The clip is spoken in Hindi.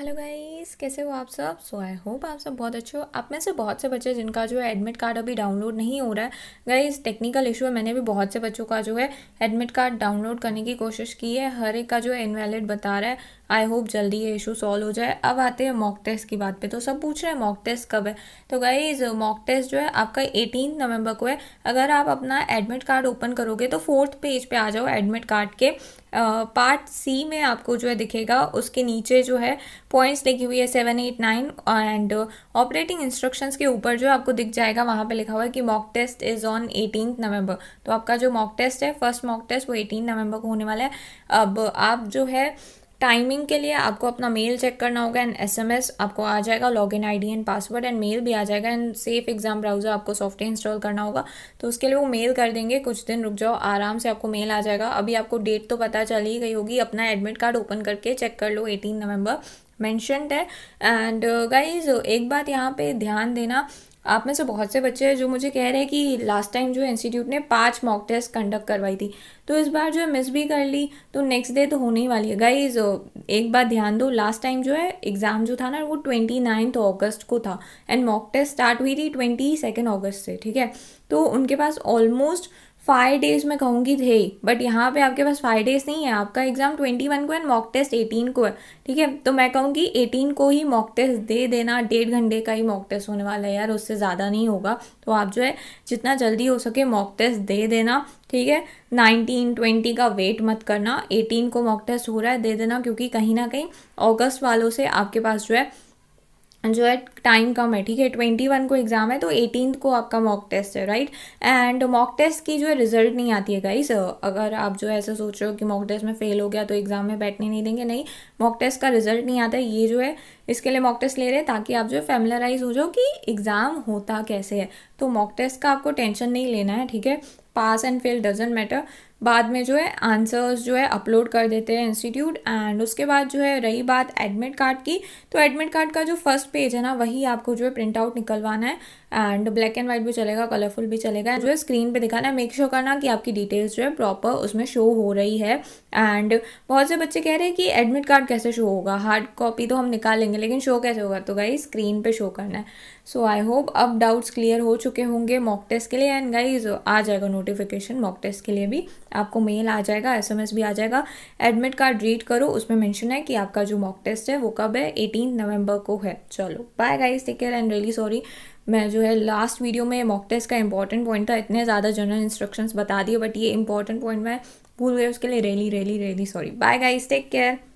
हेलो गाइस कैसे हो आप सब सो आई होप आप सब बहुत अच्छे हो आप में से बहुत से बच्चे जिनका जो है एडमिट कार्ड अभी डाउनलोड नहीं हो रहा है गाइस टेक्निकल इशू है मैंने भी बहुत से बच्चों का जो है एडमिट कार्ड डाउनलोड करने की कोशिश की है हर एक का जो है इनवैलिड बता रहा है आई होप जल्दी ये इशू सॉल्व हो जाए अब आते हैं मॉक टेस्ट की बात पे तो सब पूछ रहे हैं मॉक टेस्ट कब है तो गाइज मॉक टेस्ट जो है आपका एटीन नवंबर को है अगर आप अपना एडमिट कार्ड ओपन करोगे तो फोर्थ पेज पे आ जाओ एडमिट कार्ड के पार्ट uh, सी में आपको जो है दिखेगा उसके नीचे जो है पॉइंट्स लिखी हुई है seven eight nine and operating instructions के ऊपर जो आपको दिख जाएगा वहाँ पे लिखा हुआ है कि mock test is on eighteen November तो आपका जो मॉक टेस्ट है फर्स्ट मॉक टेस्ट वो एटीन नवंबर को होने वाला है अब आप जो है टाइमिंग के लिए आपको अपना मेल चेक करना होगा एंड एसएमएस आपको आ जाएगा log in I D and password and mail भी आ जाएगा एंड सेफ एग्जाम ब्राउज़र आपको सॉफ्टवेयर इंस्टॉल करना होगा तो उसके लिए वो मेल कर देंगे कुछ दिन रुक जाओ आराम से आपको मेल आ जाएगा अभी आपको डेट तो पता चल ही गई होगी अपना एडमिट कार्ड ओपन करके चेक कर लो एटीन नवम्बर मैंशनड है एंड गाइज uh, एक बात यहाँ पे ध्यान देना आप में से बहुत से बच्चे हैं जो मुझे कह रहे हैं कि लास्ट टाइम जो इंस्टीट्यूट ने पाँच मॉक टेस्ट कंडक्ट करवाई थी तो इस बार जो है मिस भी कर ली तो नेक्स्ट डे तो होने ही वाली है गाइज एक बार ध्यान दो लास्ट टाइम जो है एग्ज़ाम जो था ना वो ट्वेंटी नाइन्थ ऑगस्ट को था एंड मॉक टेस्ट स्टार्ट हुई थी ट्वेंटी सेकेंड ऑगस्ट से ठीक है तो उनके पास ऑलमोस्ट फाइव डेज में कहूँगी थे बट यहाँ पे आपके पास फाइव डेज नहीं है आपका एग्जाम ट्वेंटी वन को एंड मॉक टेस्ट एटीन को है ठीक है तो मैं कहूँगी एटीन को ही मॉक टेस्ट दे देना डेढ़ घंटे का ही मॉक टेस्ट होने वाला है यार उससे ज़्यादा नहीं होगा तो आप जो है जितना जल्दी हो सके मॉक टेस्ट दे देना ठीक है नाइनटीन ट्वेंटी का वेट मत करना एटीन को मॉक टेस्ट हो रहा है दे देना क्योंकि कहीं ना कहीं ऑगस्ट वालों से आपके पास जो है जो है टाइम कम है ठीक है ट्वेंटी वन को एग्ज़ाम है तो एटीन को आपका मॉक टेस्ट है राइट एंड मॉक टेस्ट की जो है रिजल्ट नहीं आती है गाइस अगर आप जो ऐसा सोच रहे हो कि मॉक टेस्ट में फेल हो गया तो एग्ज़ाम में बैठने नहीं देंगे नहीं मॉक टेस्ट का रिजल्ट नहीं आता है ये जो है इसके लिए मॉक टेस्ट ले रहे हैं ताकि आप जो है फैमिलराइज हो जाओ कि एग्ज़ाम होता कैसे है तो मॉक टेस्ट का आपको टेंशन नहीं लेना है ठीक है pass and fail doesn't matter बाद में जो है आंसर्स जो है अपलोड कर देते हैं इंस्टीट्यूट एंड उसके बाद जो है रही बात एडमिट कार्ड की तो एडमिट कार्ड का जो फर्स्ट पेज है ना वही आपको जो है प्रिंट आउट निकलवाना है एंड ब्लैक एंड व्हाइट भी चलेगा कलरफुल भी चलेगा जो है स्क्रीन पे दिखाना है मेक श्योर करना कि आपकी डिटेल्स जो है प्रॉपर उसमें शो हो रही है एंड बहुत से बच्चे कह रहे हैं कि एडमिट कार्ड कैसे शो होगा हार्ड कॉपी तो हम निकालेंगे लेकिन शो कैसे होगा तो गाई स्क्रीन पर शो करना है सो आई होप अब डाउट्स क्लियर हो चुके होंगे मॉक टेस्ट के लिए एंड गाइज आ जाएगा नोटिफिकेशन मॉक टेस्ट के लिए भी आपको मेल आ जाएगा एसएमएस भी आ जाएगा एडमिट कार्ड रीड करो उसमें मेंशन है कि आपका जो मॉक टेस्ट है वो कब है एटीन नवंबर को है चलो bye guys take care and really sorry मैं जो है लास्ट वीडियो में मॉक टेस्ट का इंपॉर्टेंट पॉइंट था इतने ज़्यादा जनरल इंस्ट्रक्शंस बता दिए बट ये इंपॉर्टेंट पॉइंट मैं भूल गई उसके लिए really really really sorry bye guys take care